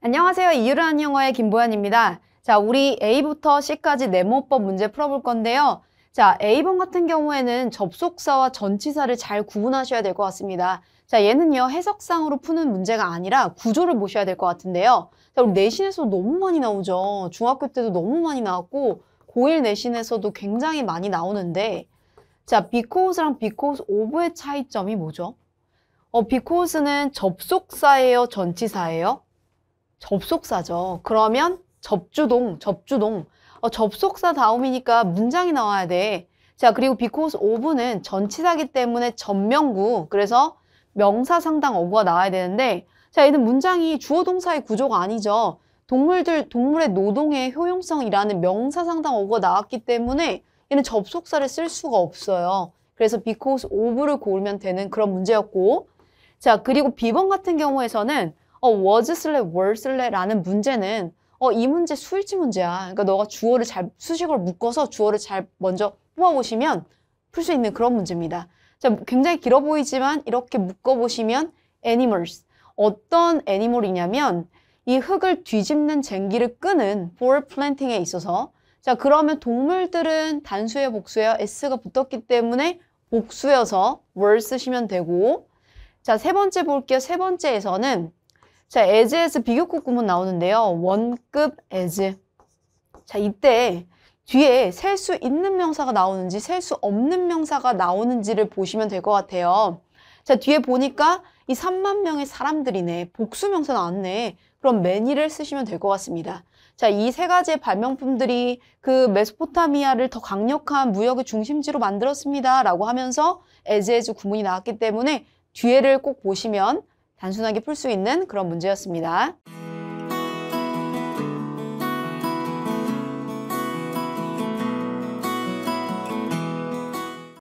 안녕하세요. 이유란 영어의 김보현입니다. 자, 우리 A부터 C까지 네모법 문제 풀어볼 건데요. 자, A번 같은 경우에는 접속사와 전치사를 잘 구분하셔야 될 것 같습니다. 자, 얘는요, 해석상으로 푸는 문제가 아니라 구조를 보셔야 될 것 같은데요. 자, 우리 내신에서 너무 많이 나오죠. 중학교 때도 너무 많이 나왔고, 고1 내신에서도 굉장히 많이 나오는데, 자, because랑 because of의 차이점이 뭐죠? 어, because는 접속사예요? 전치사예요? 접속사죠. 그러면 접주동, 접주동. 어, 접속사 다음이니까 문장이 나와야 돼. 자, 그리고 because of는 전치사기 때문에 전명구, 그래서 명사 상당 어구가 나와야 되는데 자, 얘는 문장이 주어 동사의 구조가 아니죠. 동물들, 동물의 노동의 효용성이라는 명사 상당 어구가 나왔기 때문에 얘는 접속사를 쓸 수가 없어요. 그래서 because of를 고르면 되는 그런 문제였고 자, 그리고 비번 같은 경우에서는 어, was슬래 were슬래라는 문제는 어, 이 문제 수일치 문제야. 그러니까 너가 주어를 잘 수식어를 묶어서 주어를 잘 먼저 뽑아보시면 풀 수 있는 그런 문제입니다. 자, 굉장히 길어 보이지만 이렇게 묶어보시면 animals 어떤 애니멀이냐면 이 흙을 뒤집는 쟁기를 끄는 볼 플랜팅에 있어서 자 그러면 동물들은 단수의 복수예요. s가 붙었기 때문에 복수여서 were 쓰시면 되고 자 세 번째 볼게요. 세 번째에서는 자, as에서 비교급 구문 나오는데요. 원급 as. 자, 이때 뒤에 셀 수 있는 명사가 나오는지 셀 수 없는 명사가 나오는지를 보시면 될 것 같아요. 자, 뒤에 보니까 이 3만 명의 사람들이네. 복수 명사 나왔네. 그럼 매니를 쓰시면 될 것 같습니다. 자, 이 세 가지의 발명품들이 그 메소포타미아를 더 강력한 무역의 중심지로 만들었습니다. 라고 하면서 에즈에즈 구문이 나왔기 때문에 뒤에를 꼭 보시면 단순하게 풀 수 있는 그런 문제였습니다.